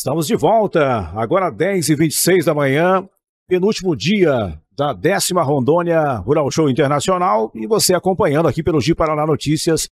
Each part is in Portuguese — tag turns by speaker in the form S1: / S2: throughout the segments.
S1: Estamos de volta, agora 10h26 da manhã, penúltimo dia da décima Rondônia Rural Show Internacional e você acompanhando aqui pelo Gi Notícias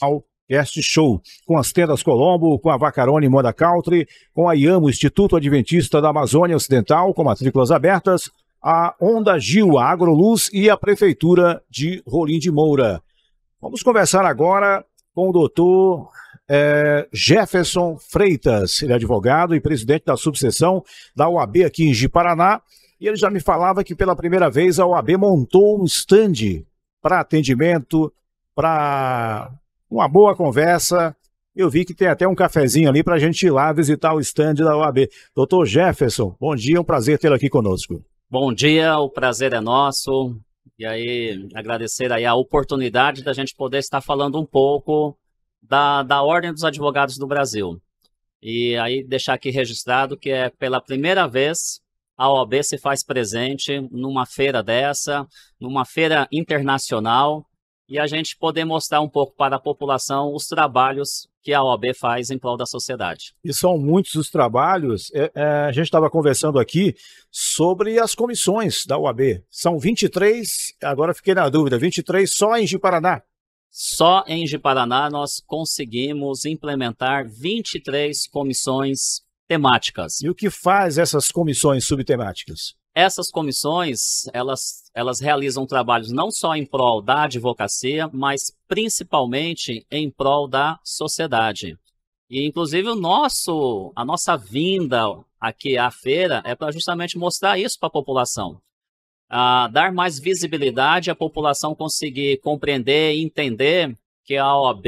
S1: ao Cast Show, com as tendas Colombo, com a Vacarone Moda Country, com a IAMO, Instituto Adventista da Amazônia Ocidental, com matrículas abertas, a Onda Gil, a Agroluz e a Prefeitura de Rolim de Moura. Vamos conversar agora com o doutor é, Jefferson Freitas, ele é advogado e presidente da subseção da UAB aqui em Paraná. E ele já me falava que pela primeira vez a UAB montou um stand para atendimento, para uma boa conversa. Eu vi que tem até um cafezinho ali para a gente ir lá visitar o stand da UAB. Doutor Jefferson, bom dia, é um prazer tê-lo aqui conosco.
S2: Bom dia, o prazer é nosso. E aí, agradecer aí a oportunidade da gente poder estar falando um pouco da, da Ordem dos Advogados do Brasil. E aí deixar aqui registrado que é pela primeira vez a OAB se faz presente numa feira dessa, numa feira internacional, e a gente poder mostrar um pouco para a população os trabalhos que a OAB faz em prol da sociedade.
S1: E são muitos os trabalhos. É, é, a gente estava conversando aqui sobre as comissões da OAB. São 23, agora fiquei na dúvida, 23 só em Paraná.
S2: Só em Paraná nós conseguimos implementar 23 comissões temáticas. E
S1: o que faz essas comissões subtemáticas?
S2: Essas comissões, elas, elas realizam trabalhos não só em prol da advocacia, mas principalmente em prol da sociedade. E, inclusive, o nosso, a nossa vinda aqui à feira é para justamente mostrar isso para a população a dar mais visibilidade, a população conseguir compreender e entender que a OAB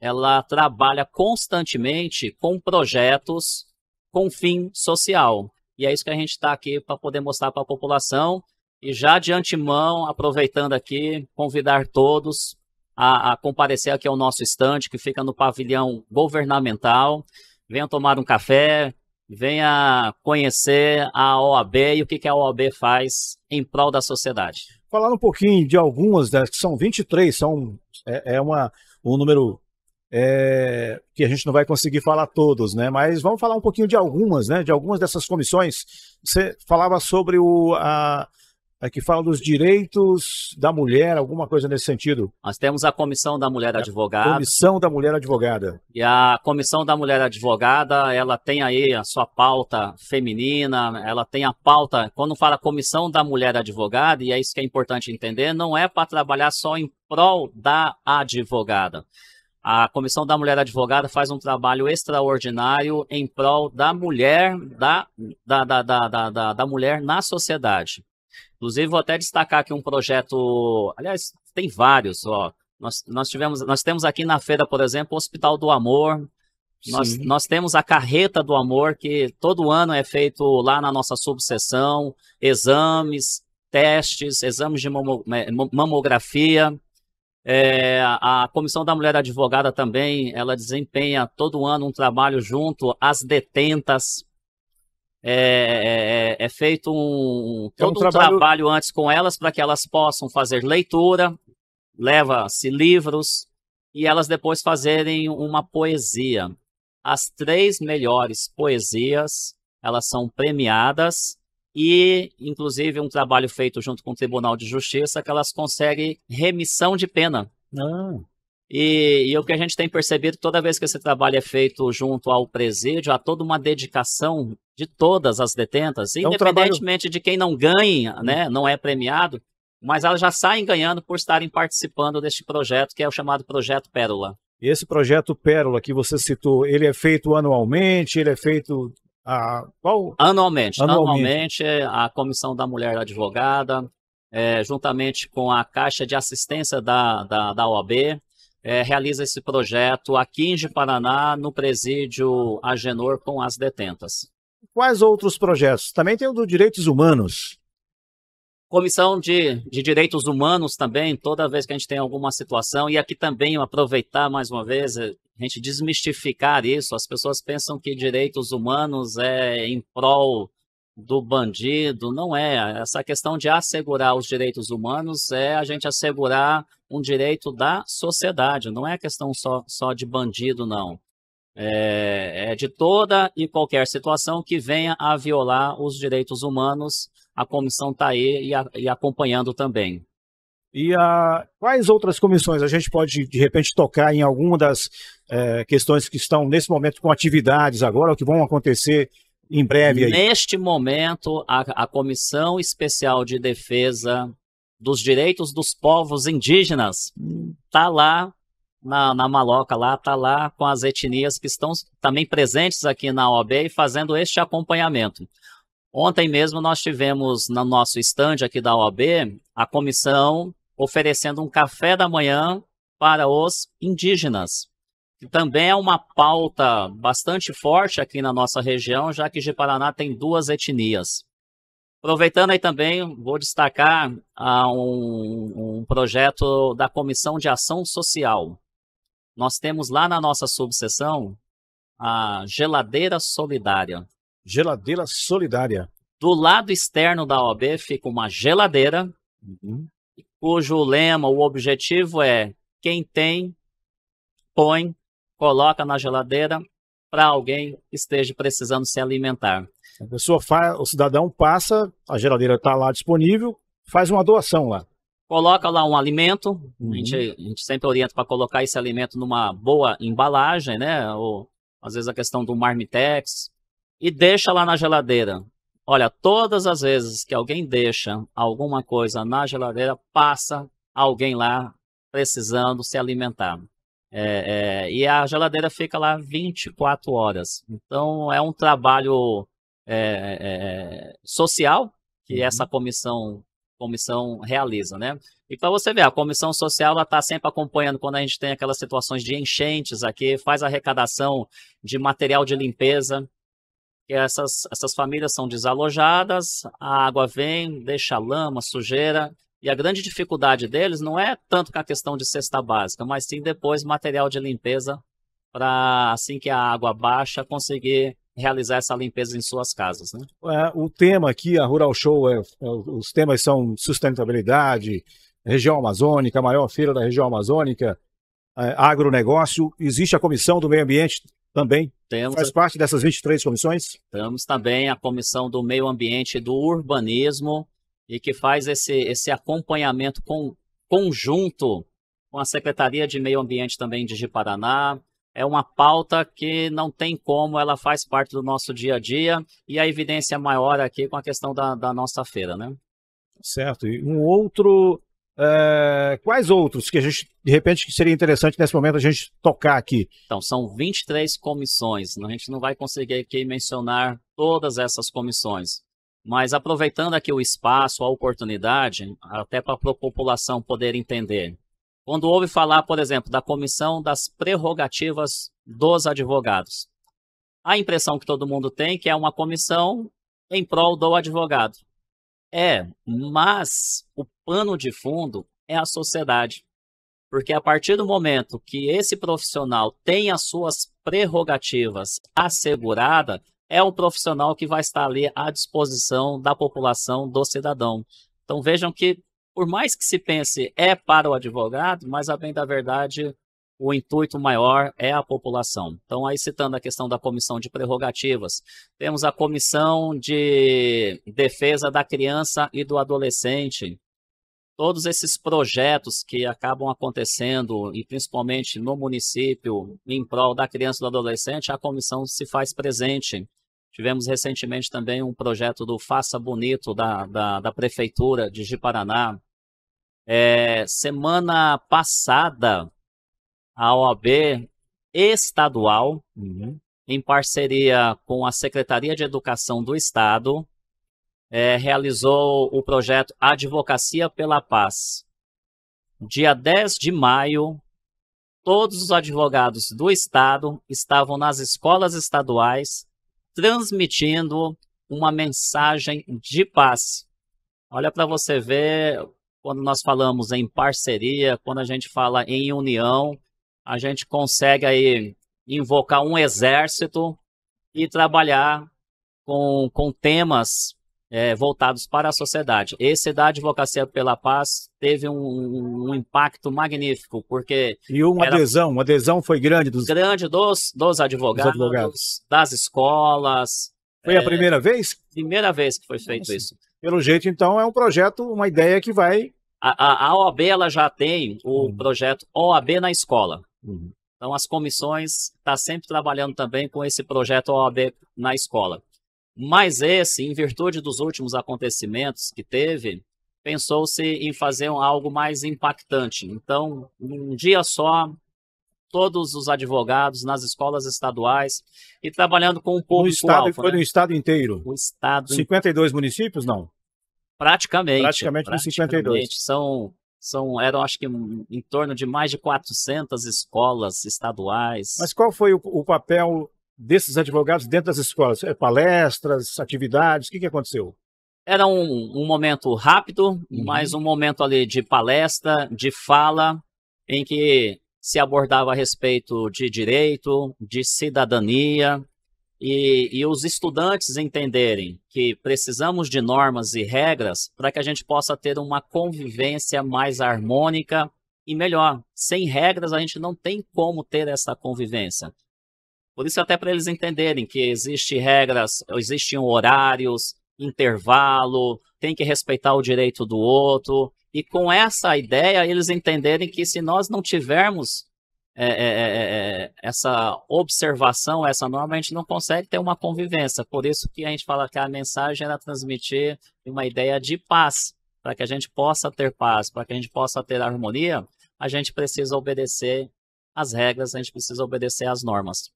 S2: ela trabalha constantemente com projetos com fim social. E é isso que a gente está aqui para poder mostrar para a população. E já de antemão, aproveitando aqui, convidar todos a, a comparecer aqui ao nosso estande, que fica no pavilhão governamental. Venham tomar um café, venha conhecer a OAB e o que, a OAB faz em prol da sociedade.
S1: Falar um pouquinho de algumas das que são 23, são, é, é uma, um número é, que a gente não vai conseguir falar todos, né? Mas vamos falar um pouquinho de algumas, né? De algumas dessas comissões. Você falava sobre o, a, é, que fala dos direitos da mulher, alguma coisa nesse sentido.
S2: Nós temos a Comissão da Mulher Advogada. A
S1: Comissão da Mulher Advogada.
S2: E a Comissão da Mulher Advogada, ela tem aí a sua pauta feminina, ela tem a pauta, quando fala Comissão da Mulher Advogada, e é isso que é importante entender, não é para trabalhar só em prol da advogada. A Comissão da Mulher Advogada faz um trabalho extraordinário em prol da mulher, da, da, da, da, da, da mulher na sociedade. Inclusive, vou até destacar aqui um projeto, aliás, tem vários, ó. Nós, nós, tivemos, nós temos aqui na feira, por exemplo, o Hospital do Amor. Nós, nós temos a Carreta do Amor, que todo ano é feito lá na nossa subseção, exames, testes, exames de mamografia. É, a Comissão da Mulher Advogada também, ela desempenha todo ano um trabalho junto às detentas, é, é, é, é, feito um, todo é um, trabalho... um, trabalho... antes com elas para que elas possam fazer leitura, leva-se livros e elas depois fazerem uma poesia. As três melhores poesias elas são premiadas e, inclusive, um trabalho feito junto com o Tribunal de Justiça que elas conseguem remissão de pena. Não. Ah. E, e, o que a gente tem percebido toda vez que esse trabalho é feito junto ao presídio, há toda uma dedicação de todas as detentas, é um independentemente trabalho... de quem não ganha, hum. né, não é premiado, mas elas já saem ganhando por estarem participando deste projeto, que é o chamado Projeto Pérola.
S1: E esse projeto Pérola que você citou, ele é feito anualmente, ele é feito
S2: a qual? Anualmente. Anualmente, anualmente a Comissão da Mulher Advogada, é, juntamente com a Caixa de Assistência da, da, da OAB, é, realiza esse projeto aqui em Paraná, no presídio Agenor com as detentas.
S1: Quais outros projetos? Também tem o do Direitos Humanos.
S2: Comissão de, de Direitos Humanos também, toda vez que a gente tem alguma situação, e aqui também aproveitar mais uma vez, eh, a gente desmistificar isso. As pessoas pensam que direitos humanos é em prol do bandido, não é. Essa questão de assegurar os direitos humanos é a gente assegurar um direito da sociedade, não é questão só, só de bandido, não é, é de toda e qualquer situação que venha a violar os direitos humanos. A comissão está aí e, a, e acompanhando também.
S1: E a, quais outras comissões a gente pode, de repente, tocar em alguma das é, questões que estão, nesse momento, com atividades agora, ou que vão acontecer em breve? Aí?
S2: Neste momento, a, a Comissão Especial de Defesa dos Direitos dos Povos Indígenas está hum. lá na, na maloca lá, está lá com as etnias que estão também presentes aqui na OAB e fazendo este acompanhamento. Ontem mesmo nós tivemos no nosso estande aqui da OAB a comissão oferecendo um café da manhã para os indígenas. Que também é uma pauta bastante forte aqui na nossa região, já que Paraná tem duas etnias. Aproveitando aí também, vou destacar ah, um, um projeto da Comissão de Ação Social, nós temos lá na nossa subseção a geladeira solidária. Geladeira solidária. Do lado externo da OAB fica uma geladeira, uhum. cujo lema, o objetivo é quem tem, põe, coloca na geladeira para alguém que esteja precisando se alimentar.
S1: A pessoa faz, o cidadão passa, a geladeira está lá disponível, faz uma doação lá.
S2: Coloca lá um alimento, uhum. a, gente, a gente sempre orienta para colocar esse alimento numa boa embalagem, né? Ou às vezes a questão do marmitex, e deixa lá na geladeira. Olha, todas as vezes que alguém deixa alguma coisa na geladeira, passa alguém lá precisando se alimentar. É, é, e a geladeira fica lá 24 horas. Então, é um trabalho é, é, é social que uhum. essa comissão comissão realiza, né? E para você ver, a comissão social está sempre acompanhando quando a gente tem aquelas situações de enchentes aqui, faz arrecadação de material de limpeza. E essas, essas famílias são desalojadas, a água vem, deixa lama, sujeira. E a grande dificuldade deles não é tanto com a questão de cesta básica, mas sim depois material de limpeza para assim que a água baixa conseguir realizar essa limpeza em suas casas. Né?
S1: É, o tema aqui, a Rural Show, é, é, os temas são sustentabilidade, região amazônica, a maior feira da região amazônica, é, agronegócio. Existe a Comissão do Meio Ambiente também? Temos, Faz parte dessas 23
S2: comissões? Temos também a Comissão do Meio Ambiente e do Urbanismo, e que faz esse, esse acompanhamento com, conjunto com a Secretaria de Meio Ambiente também de Paraná, é uma pauta que não tem como, ela faz parte do nosso dia a dia e a evidência é maior aqui com a questão da, da nossa feira, né?
S1: Certo. E um outro. É... quais outros que a gente, de repente, seria interessante nesse momento a gente tocar aqui?
S2: Então, são 23 comissões. Né? A gente não vai conseguir aqui mencionar todas essas comissões. Mas aproveitando aqui o espaço, a oportunidade, até para a população poder entender. Quando ouve falar, por exemplo, da comissão das prerrogativas dos advogados, a impressão que todo mundo tem é que é uma comissão em prol do advogado. É, mas o pano de fundo é a sociedade. Porque a partir do momento que esse profissional tem as suas prerrogativas asseguradas, é um profissional que vai estar ali à disposição da população, do cidadão. Então vejam que por mais que se pense é para o advogado, mas a bem da verdade o intuito maior é a população. Então, aí citando a questão da comissão de prerrogativas, temos a comissão de defesa da criança e do adolescente. Todos esses projetos que acabam acontecendo, e principalmente no município, em prol da criança e do adolescente, a comissão se faz presente. Tivemos recentemente também um projeto do Faça Bonito da, da, da Prefeitura de Paraná. É, semana passada, a OAB estadual, uhum. em parceria com a Secretaria de Educação do Estado, é, realizou o projeto Advocacia pela Paz. Dia 10 de maio, todos os advogados do Estado estavam nas escolas estaduais transmitindo uma mensagem de paz. Olha para você ver, quando nós falamos em parceria, quando a gente fala em união, a gente consegue aí invocar um exército e trabalhar com, com temas é, voltados para a sociedade. Esse da Advocacia pela Paz teve um, um impacto magnífico, porque... E uma adesão,
S1: uma adesão foi grande dos...
S2: Grande dos, dos, advogados, dos advogados. das escolas. Foi é... a primeira vez? Primeira vez que foi feito Nossa. isso.
S1: Pelo jeito, então, é um projeto, uma ideia que vai...
S2: A, a, a OAB ela já tem o uhum. projeto OAB na escola. Uhum. Então, as comissões estão tá sempre trabalhando também com esse projeto OAB na escola. Mas esse, em virtude dos últimos acontecimentos que teve, pensou-se em fazer algo mais impactante. Então, um dia só, todos os advogados nas escolas estaduais e trabalhando com o povo. No estado, alfa, foi né? no
S1: estado inteiro? O estado. 52 in... municípios, não?
S2: Praticamente. Praticamente, praticamente 52. São, são, eram acho que em torno de mais de 400 escolas estaduais. Mas
S1: qual foi o, o papel desses advogados dentro das escolas? É palestras, atividades? O que, que aconteceu?
S2: Era um, um momento rápido, uhum. mas um momento ali de palestra, de fala, em que se abordava a respeito de direito, de cidadania, e, e, os estudantes entenderem que precisamos de normas e regras para que a gente possa ter uma convivência mais harmônica e melhor. Sem regras, a gente não tem como ter essa convivência. Por isso, até para eles entenderem que existem regras, existem horários, intervalo, tem que respeitar o direito do outro. E com essa ideia, eles entenderem que se nós não tivermos é é, é, é, é, essa observação, essa norma, a gente não consegue ter uma convivência. Por isso que a gente fala que a mensagem era transmitir uma ideia de paz, para que a gente possa ter paz, para que a gente possa ter harmonia, a gente precisa obedecer às regras, a gente precisa obedecer às normas.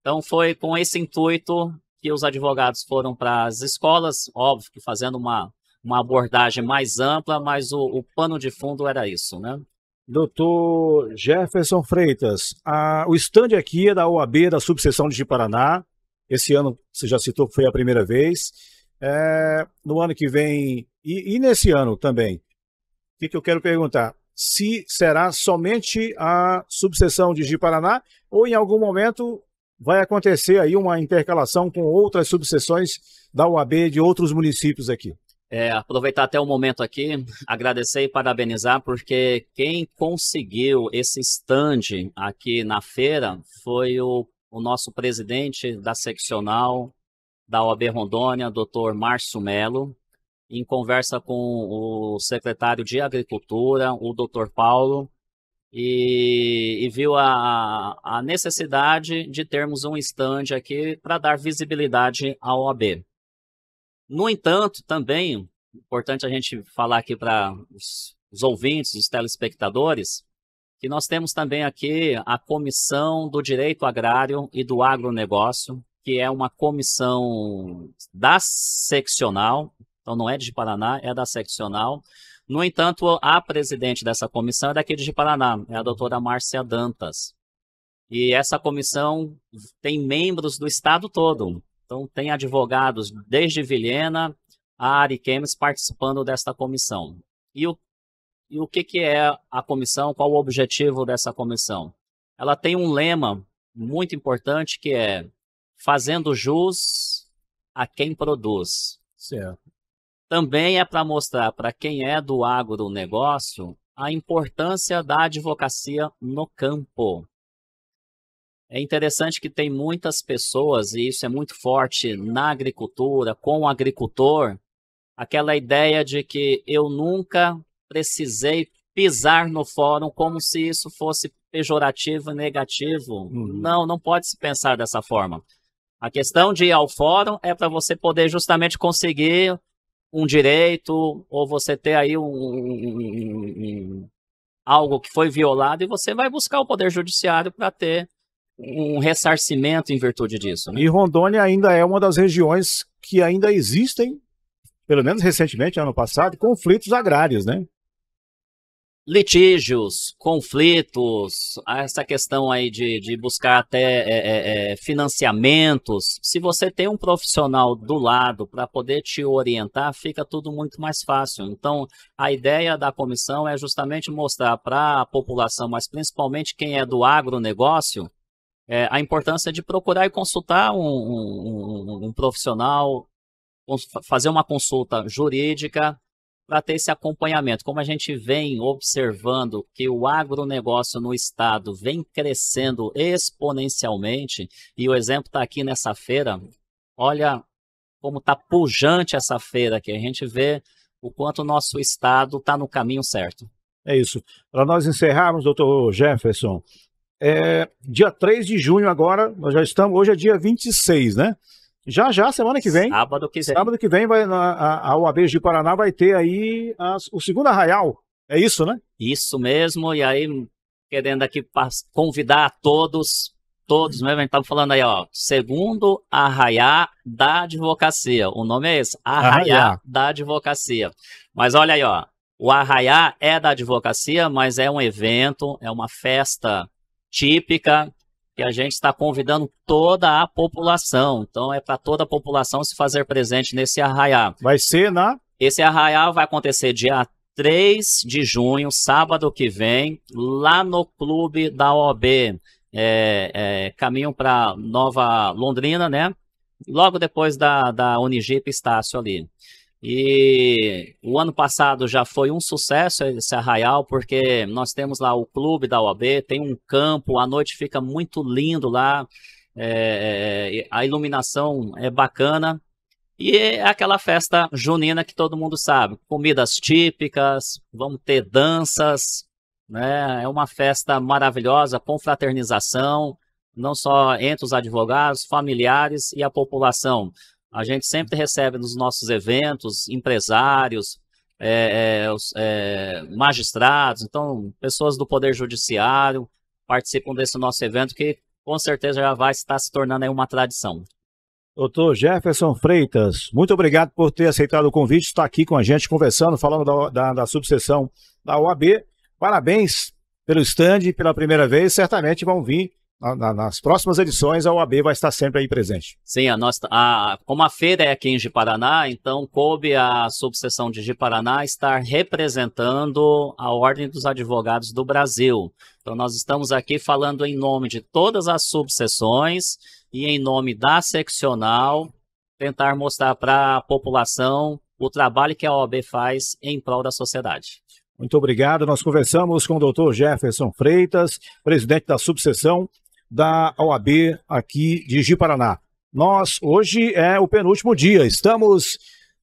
S2: Então foi com esse intuito que os advogados foram para as escolas, óbvio que fazendo uma, uma abordagem mais ampla, mas o, o pano de fundo era isso, né?
S1: Doutor Jefferson Freitas, a, o stand aqui é da OAB, da subseção de Paraná. Esse ano, você já citou que foi a primeira vez. É, no ano que vem, e, e nesse ano também, o que, que eu quero perguntar? se será somente a subseção de Paraná ou em algum momento vai acontecer aí uma intercalação com outras subseções da UAB de outros municípios aqui.
S2: É, aproveitar até o momento aqui, agradecer e parabenizar, porque quem conseguiu esse stand aqui na feira foi o, o nosso presidente da seccional da OAB Rondônia, doutor Márcio Melo, em conversa com o secretário de Agricultura, o doutor Paulo, e, e viu a, a, necessidade de termos um estande aqui para dar visibilidade ao OAB. No entanto, também, importante a gente falar aqui para os, os ouvintes, os telespectadores, que nós temos também aqui a Comissão do Direito Agrário e do Agronegócio, que é uma comissão da seccional, então não é de Paraná, é da seccional, no entanto, a presidente dessa comissão é daqui de Paraná, é a doutora Márcia Dantas. E essa comissão tem membros do estado todo. Então, tem advogados desde Vilhena a Ariquemes participando desta comissão. E o, e o que, que é a comissão? Qual o objetivo dessa comissão? Ela tem um lema muito importante que é fazendo jus a quem produz. Certo. Também é para mostrar para quem é do agronegócio a importância da advocacia no campo. É interessante que tem muitas pessoas, e isso é muito forte na agricultura, com o agricultor, aquela ideia de que eu nunca precisei pisar no fórum como se isso fosse pejorativo e negativo. Uhum. Não, não pode se pensar dessa forma. A questão de ir ao fórum é para você poder justamente conseguir um direito, ou você ter aí um, um, um, algo que foi violado, e você vai buscar o Poder Judiciário para ter um ressarcimento em virtude disso. Né? E
S1: Rondônia ainda é uma das regiões que ainda existem, pelo menos recentemente, ano passado, conflitos agrários, né?
S2: litígios, conflitos, essa questão aí de, de buscar até é, é, é financiamentos. Se você tem um profissional do lado para poder te orientar, fica tudo muito mais fácil. Então, a ideia da comissão é justamente mostrar para a população, mas principalmente quem é do agronegócio, é, a importância de procurar e consultar um, um, um, um profissional, fazer uma consulta jurídica, para ter esse acompanhamento. Como a gente vem observando que o agronegócio no estado vem crescendo exponencialmente, e o exemplo está aqui nessa feira, olha como está pujante essa feira que a gente vê o quanto o nosso estado está no caminho certo.
S1: É isso. Para nós encerrarmos, doutor Jefferson, é, dia 3 de junho agora, nós já estamos, hoje é dia 26, né? Já, já, semana que vem. Sábado que vem. Sábado que vem vai, na, a, a UAB de Paraná vai ter aí as, o segundo arraial. É isso, né?
S2: Isso mesmo. E aí, querendo aqui convidar todos, todos mesmo, a gente estava falando aí, ó. Segundo arraial da advocacia. O nome é esse: arraial da advocacia. Mas olha aí, ó. O arraial é da advocacia, mas é um evento, é uma festa típica que a gente está convidando toda a população. Então é para toda a população se fazer presente nesse arraiá. Vai ser na? Esse arraiá vai acontecer dia 3 de junho, sábado que vem, lá no clube da OB, É, é, caminho para Nova Londrina, né? Logo depois da, da Unigip Estácio ali. E o ano passado já foi um sucesso esse arraial, porque nós temos lá o clube da OAB, tem um campo, a noite fica muito lindo lá, é, é, é, a iluminação é bacana. E é aquela festa junina que todo mundo sabe, comidas típicas, vamos ter danças, né? É uma festa maravilhosa, confraternização, não só entre os advogados, familiares e a população. A gente sempre recebe nos nossos eventos empresários, é, é, é, magistrados, então pessoas do Poder Judiciário participam desse nosso evento que com certeza já vai estar se tornando uma tradição.
S1: Doutor Jefferson Freitas, muito obrigado por ter aceitado o convite, estar aqui com a gente conversando, falando da, da, da subseção da OAB. Parabéns pelo stand pela primeira vez, certamente vão vir na, nas próximas edições, a OAB vai estar sempre aí presente.
S2: Sim, a nossa, a, como a feira é aqui em Giparaná, então coube a subseção de Giparaná estar representando a Ordem dos Advogados do Brasil. Então, nós estamos aqui falando em nome de todas as subseções e em nome da seccional, tentar mostrar para a população o trabalho que a OAB faz em prol da sociedade.
S1: Muito obrigado. Nós conversamos com o doutor Jefferson Freitas, presidente da subseção da OAB aqui de ji Nós, hoje é o penúltimo dia, estamos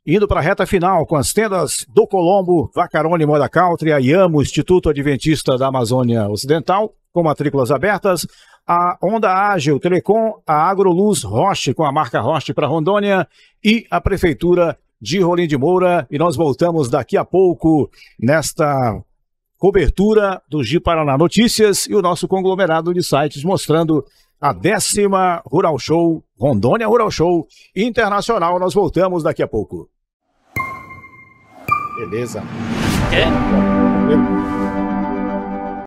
S1: indo para a reta final com as tendas do Colombo, Vacarone Moda Country, a IAMO, Instituto Adventista da Amazônia Ocidental, com matrículas abertas, a Onda Ágil Telecom, a Agroluz Roche, com a marca Roche para Rondônia e a Prefeitura de Rolim de Moura. E nós voltamos daqui a pouco nesta cobertura do Gi Paraná Notícias e o nosso conglomerado de sites mostrando a décima Rural Show, Rondônia Rural Show Internacional. Nós voltamos daqui a pouco. Beleza. É?